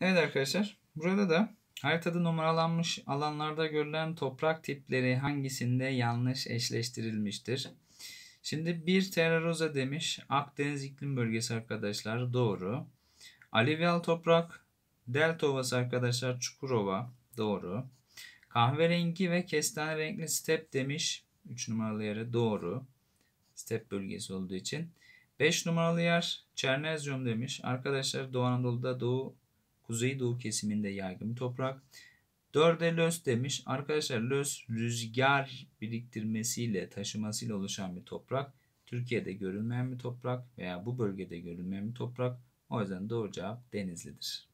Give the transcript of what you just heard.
Evet arkadaşlar burada da haritada numaralanmış alanlarda görülen toprak tipleri hangisinde yanlış eşleştirilmiştir? Şimdi bir Terrarosa demiş Akdeniz iklim bölgesi arkadaşlar doğru. Alüvyal toprak delta ovası arkadaşlar Çukurova doğru. Kahverengi ve kestane renkli step demiş 3 numaralı yere doğru. Step bölgesi olduğu için. 5 numaralı yer Çernezyum demiş. Arkadaşlar Doğu Anadolu'da Doğu kuzeydoğu kesiminde yaygın bir toprak. 4'e löz demiş. Arkadaşlar löz rüzgar biriktirmesiyle taşımasıyla oluşan bir toprak. Türkiye'de görülmeyen bir toprak veya bu bölgede görülmeyen bir toprak. O yüzden doğru cevap denizlidir.